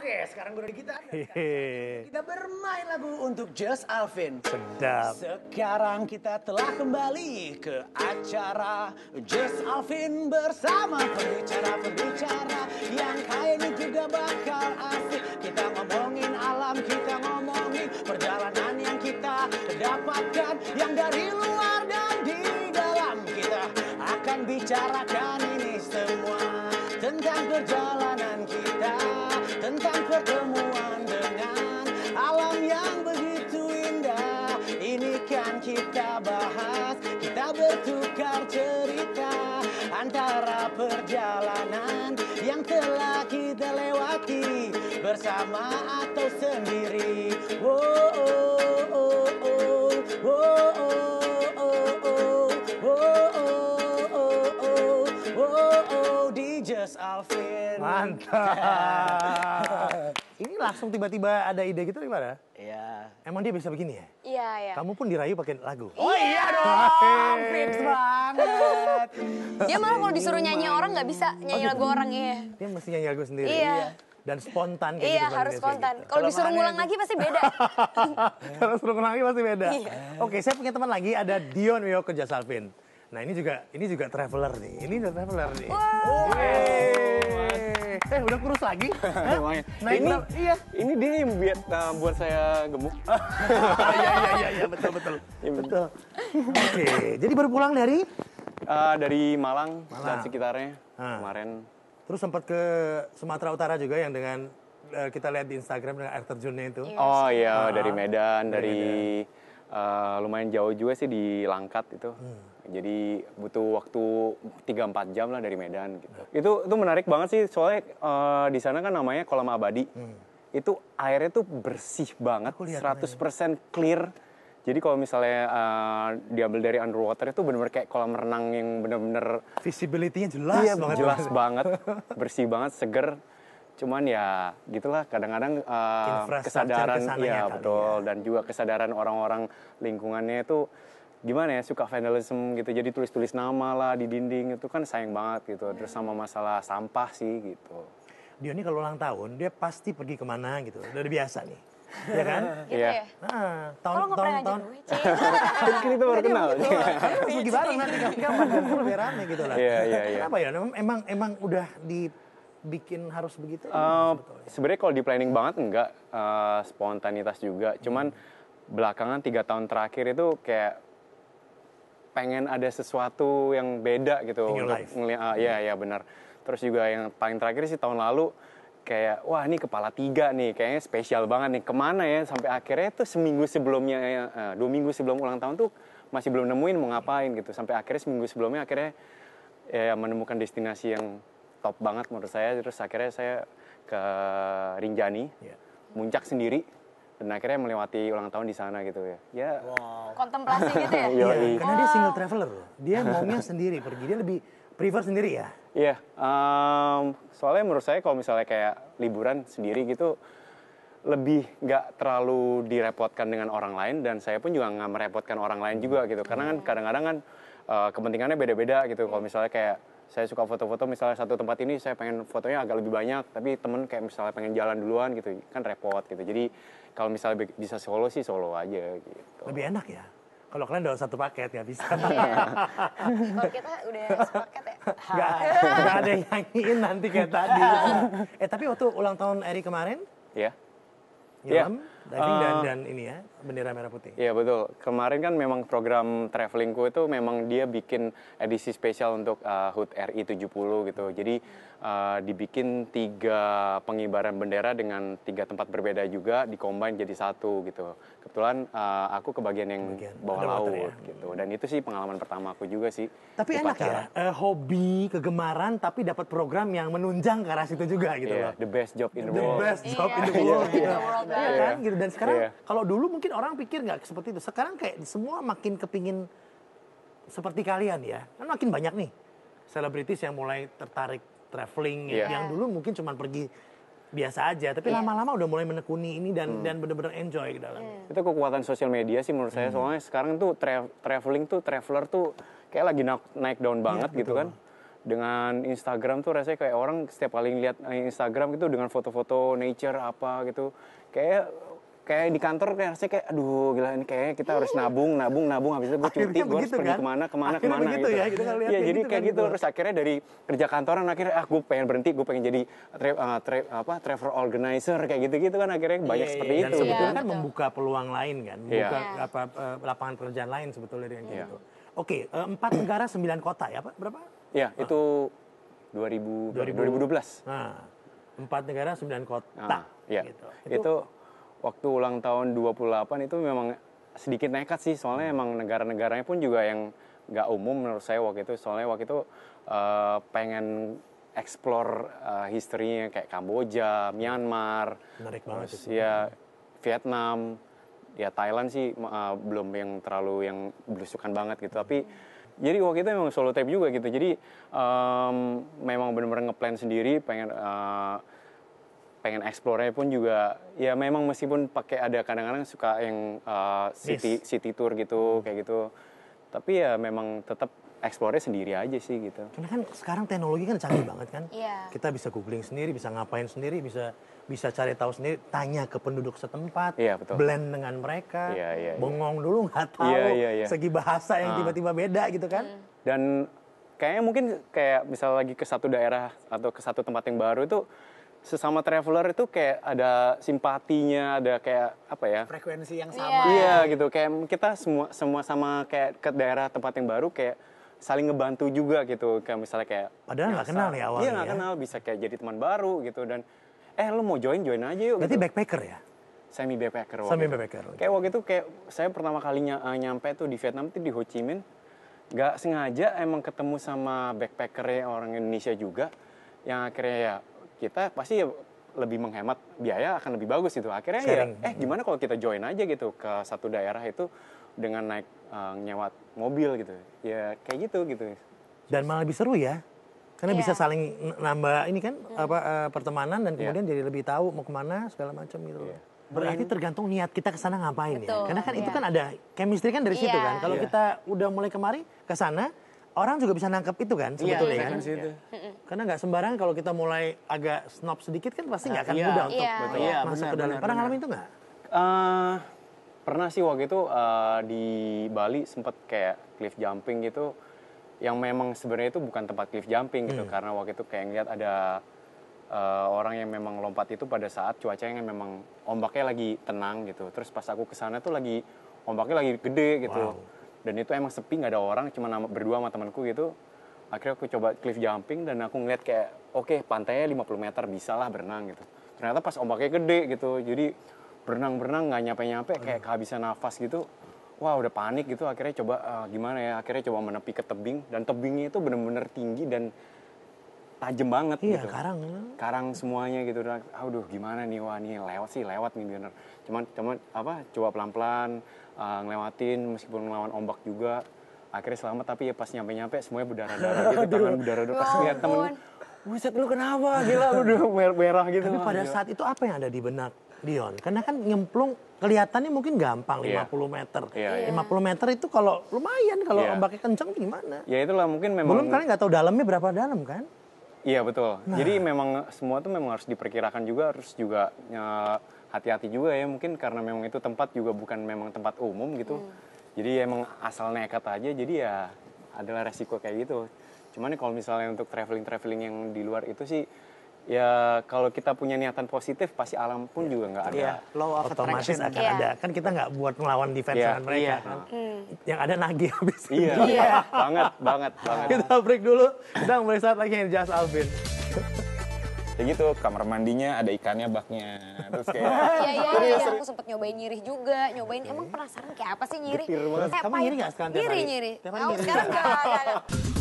Oke, sekarang gue udah di gitar. Iya. Kita bermain lagu untuk Just Alvin. Sedap. Sekarang kita telah kembali ke acara Just Alvin bersama pembicara-pembicara pertemuan dengan alam yang begitu indah Ini kan kita bahas, kita bertukar cerita Antara perjalanan yang telah kita lewati Bersama atau sendiri oh, oh, oh, oh, oh, oh, Alvin Mantap langsung tiba-tiba ada ide gitu gimana? Iya. Emang dia bisa begini ya? Iya, iya. Kamu pun dirayu pakai lagu. Iya. Oh iya dong, fix banget. dia malah kalau disuruh nyanyi orang nggak bisa oh, nyanyi oh, gitu. lagu orang ya. Dia mesti nyanyi lagu sendiri. Iya. Dan spontan kayak iya, gitu. Iya, harus spontan. Gitu. Kalau disuruh ngulang lagi pasti beda. Kalau disuruh ngulang lagi pasti beda. Iya. Oke, saya punya teman lagi ada Dion Wio kerja Salvin. Nah, ini juga ini juga traveler nih. Ini traveler nih. Wow. Oh, wow. Eh, udah kurus lagi? nah, ini, berapa? iya. Ini dia yang buat, eh, buat saya gemuk. Iya, iya, iya, ya, betul, betul. Ya, betul. Oke, jadi baru pulang dari? Eh, dari Malang, Malang, dan sekitarnya ah. kemarin. Terus sempat ke Sumatera Utara juga yang dengan eh, kita lihat di Instagram dengan air terjunnya itu. Iya, oh iya, ah, dari Medan, dari, uh, lumayan jauh juga sih di Langkat itu. Hmm. Jadi butuh waktu 3-4 jam lah dari Medan gitu. Hmm. Itu itu menarik banget sih soalnya uh, di sana kan namanya kolam abadi. Hmm. Itu airnya tuh bersih banget, 100% clear. Jadi kalau misalnya uh, diambil dari underwater itu benar bener kayak kolam renang yang bener-bener visibility-nya jelas iya, banget. Jelas banget, bersih banget, seger. Cuman ya gitulah kadang-kadang uh, kesadaran iya, ya betul ya. dan juga kesadaran orang-orang lingkungannya itu gimana ya suka vandalism gitu jadi tulis-tulis nama lah di dinding itu kan sayang banget gitu terus sama masalah sampah sih gitu dia ini kalau ulang tahun dia pasti pergi kemana gitu udah biasa nih ya kan gitu iya. ya? nah tahun tahun tahun mungkin itu baru kenal pergi bareng nanti kapan biar rame gitu lah Iya, iya, yeah. kenapa ya emang emang udah di bikin harus begitu? Uh, Sebenarnya kalau di planning banget enggak uh, spontanitas juga. Cuman belakangan tiga tahun terakhir itu kayak pengen ada sesuatu yang beda gitu. In your life. uh, ya ya benar. Terus juga yang paling terakhir sih tahun lalu kayak wah ini kepala tiga nih kayaknya spesial banget nih kemana ya sampai akhirnya tuh seminggu sebelumnya uh, dua minggu sebelum ulang tahun tuh masih belum nemuin mau ngapain gitu sampai akhirnya seminggu sebelumnya akhirnya ya menemukan destinasi yang top banget menurut saya terus akhirnya saya ke Rinjani yeah. muncak sendiri dan akhirnya melewati ulang tahun di sana gitu ya. Ya. Wow. Kontemplasi gitu ya. Iya, karena wow. dia single traveler Dia maunya sendiri pergi. Dia lebih prefer sendiri ya. Iya. Yeah, um, soalnya menurut saya kalau misalnya kayak liburan sendiri gitu lebih nggak terlalu direpotkan dengan orang lain dan saya pun juga nggak merepotkan orang lain juga gitu karena kan hmm. kadang-kadang kan uh, kepentingannya beda-beda gitu kalau misalnya kayak saya suka foto-foto misalnya satu tempat ini saya pengen fotonya agak lebih banyak tapi temen kayak misalnya pengen jalan duluan gitu kan repot gitu jadi kalau misalnya bisa solo sih solo aja gitu lebih enak ya kalau kalian udah satu paket iya. ya bisa. kalau kita udah satu paket ya. nggak ada yang ingin nanti kayak tadi. eh tapi waktu ulang tahun Eri kemarin. ya Yeah. Iya diving uh, dan eh, dan ini ya bendera merah putih. Iya betul. Kemarin kan memang program travelingku itu memang dia bikin edisi spesial untuk uh, HUT RI 70 gitu. Jadi uh, dibikin tiga pengibaran bendera dengan tiga tempat berbeda juga dikombin jadi satu gitu. Kebetulan uh, aku kebagian yang Bagian. bawah ya. laut ya. gitu. Dan itu sih pengalaman pertama aku juga sih. Tapi enak ya, uh, hobi kegemaran tapi dapat program yang menunjang ke arah situ juga gitu yeah, loh. The best job in the world. The best job yeah. in the iya. world. yeah. gitu. Yeah. Yeah. Yeah. Kan? gitu dan sekarang yeah. kalau dulu mungkin orang pikir nggak seperti itu sekarang kayak semua makin kepingin seperti kalian ya kan makin banyak nih selebritis yang mulai tertarik traveling yeah. Iya. yang dulu mungkin cuma pergi biasa aja tapi iya. lama-lama yeah. udah mulai menekuni ini dan hmm. dan bener-bener enjoy ke dalam yeah. itu kekuatan sosial media sih menurut saya hmm. soalnya sekarang tuh tra traveling tuh traveler tuh kayak lagi naik, naik daun iya, banget yeah, gitu kan dengan Instagram tuh rasanya kayak orang setiap kali lihat eh, Instagram gitu dengan foto-foto nature apa gitu kayak kayak di kantor kayak rasanya kayak aduh gila ini kayak kita harus nabung nabung nabung habis itu gue cuti gue harus pergi kan? kemana kemana kemana gitu, ya, iya, gitu. ya jadi kayak kan, gitu. gitu. terus akhirnya dari kerja kantoran akhirnya ah gue pengen berhenti gue pengen jadi ah, apa travel organizer kayak gitu gitu kan akhirnya iya, banyak yeah, seperti iya. itu dan sebetulnya kan membuka peluang lain kan membuka yeah. apa eh, lapangan pekerjaan lain sebetulnya dengan yeah. gitu oke eh, empat negara sembilan kota ya pak berapa ya dua itu dua ribu dua belas ah, empat negara sembilan kota gitu. itu waktu ulang tahun 28 itu memang sedikit nekat sih soalnya hmm. emang negara-negaranya pun juga yang nggak umum menurut saya waktu itu soalnya waktu itu uh, pengen explore uh, eh, historinya kayak Kamboja, Myanmar, menarik banget terus, ya Vietnam, ya Thailand sih uh, belum yang terlalu yang belusukan banget gitu hmm. tapi jadi waktu itu memang solo tape juga gitu jadi um, memang benar-benar ngeplan sendiri pengen uh, pengen explore pun juga ya memang meskipun pakai ada kadang-kadang suka yang uh, city yes. city tour gitu kayak gitu tapi ya memang tetap explore sendiri aja sih gitu karena kan sekarang teknologi kan canggih banget kan yeah. kita bisa googling sendiri bisa ngapain sendiri bisa bisa cari tahu sendiri tanya ke penduduk setempat yeah, betul. blend dengan mereka yeah, yeah, iya. bengong yeah. dulu nggak iya, tahu yeah, yeah, yeah. segi bahasa yang ah. tiba-tiba uh. beda gitu kan mm. dan kayaknya mungkin kayak misal lagi ke satu daerah atau ke satu tempat yang baru itu sesama traveler itu kayak ada simpatinya, ada kayak apa ya? Frekuensi yang sama. Iya. iya gitu, kayak kita semua semua sama kayak ke daerah tempat yang baru kayak saling ngebantu juga gitu. Kayak misalnya kayak padahal nggak kenal ya awalnya. Iya nggak ya. kenal, bisa kayak jadi teman baru gitu dan eh lo mau join join aja yuk. Berarti gitu. backpacker ya? Semi backpacker. Semi backpacker. Gitu. Kayak waktu itu kayak saya pertama kalinya eh, nyampe tuh di Vietnam itu di Ho Chi Minh. Gak sengaja emang ketemu sama backpacker orang Indonesia juga yang akhirnya ya kita pasti lebih menghemat biaya akan lebih bagus itu. Akhirnya ya, eh gimana kalau kita join aja gitu ke satu daerah itu dengan naik uh, nyewa mobil gitu. Ya kayak gitu gitu. Dan malah lebih seru ya. Karena yeah. bisa iya. saling nambah ini kan hmm. apa uh, pertemanan dan iya. kemudian yeah. jadi lebih tahu mau kemana segala macam gitu. Yeah. Iya. Berarti tergantung niat kita ke sana ngapain ya. Betul, ya. Karena kan yeah. itu kan ada chemistry kan dari yeah. situ kan. Kalau yeah. kita udah mulai kemari ke sana orang juga bisa nangkep itu kan iya, sebetulnya yeah, kan. Yeah. Karena nggak sembarang kalau kita mulai agak snob sedikit kan pasti nggak akan yeah, mudah untuk yeah. Betul, yeah, masuk iya, benar, ke dalam. pernah ngalamin itu nggak? Uh, pernah sih waktu itu uh, di Bali sempat kayak cliff jumping gitu yang memang sebenarnya itu bukan tempat cliff jumping gitu hmm. karena waktu itu kayak ngeliat ada uh, orang yang memang lompat itu pada saat cuaca yang memang ombaknya lagi tenang gitu terus pas aku kesana tuh lagi ombaknya lagi gede gitu wow dan itu emang sepi nggak ada orang cuma berdua sama temanku gitu akhirnya aku coba cliff jumping dan aku ngeliat kayak oke okay, pantainya 50 meter bisa lah berenang gitu ternyata pas ombaknya gede gitu jadi berenang-berenang nggak nyampe-nyampe kayak kehabisan nafas gitu wah udah panik gitu akhirnya coba uh, gimana ya akhirnya coba menepi ke tebing dan tebingnya itu bener-bener tinggi dan tajem banget iya, gitu. karang. Karang semuanya gitu. Aduh gimana nih wah nih lewat sih lewat nih bener. Cuman cuman apa coba pelan-pelan uh, ngelewatin meskipun melawan ombak juga akhirnya selamat tapi ya pas nyampe-nyampe semuanya berdarah-darah gitu tangan berdarah-darah pas ya lihat temen Buset lu kenapa? Gila lu udah merah merah gitu. Tapi pada gila. saat itu apa yang ada di benak Dion? Karena kan nyemplung kelihatannya mungkin gampang yeah. 50 meter. Yeah, yeah. 50 meter itu kalau lumayan kalau yeah. ombaknya kenceng gimana? Ya itulah mungkin memang Belum kalian nggak tahu dalamnya berapa dalam kan? Iya betul. Nah. Jadi memang semua tuh memang harus diperkirakan juga, harus juga ya, hati-hati uh, juga ya mungkin karena memang itu tempat juga bukan memang tempat umum gitu. Hmm. Jadi ya emang asal nekat aja, jadi ya adalah resiko kayak gitu. Cuman kalau misalnya untuk traveling traveling yang di luar itu sih ya kalau kita punya niatan positif pasti alam pun yeah. juga nggak ada yeah. law of otomatis attraction. akan yeah. ada kan kita nggak buat melawan defense yeah. dengan mereka yeah. kan mm. yang ada nagih habis iya yeah. yeah. banget banget banget kita break dulu kita mulai saat lagi yang jas Alvin ya gitu kamar mandinya ada ikannya baknya terus kayak iya iya iya aku sempet nyobain nyirih juga nyobain emang penasaran kayak apa sih nyirih kamu nyirih gak sekarang nyirih nyirih oh, sekarang gak, gak, gak.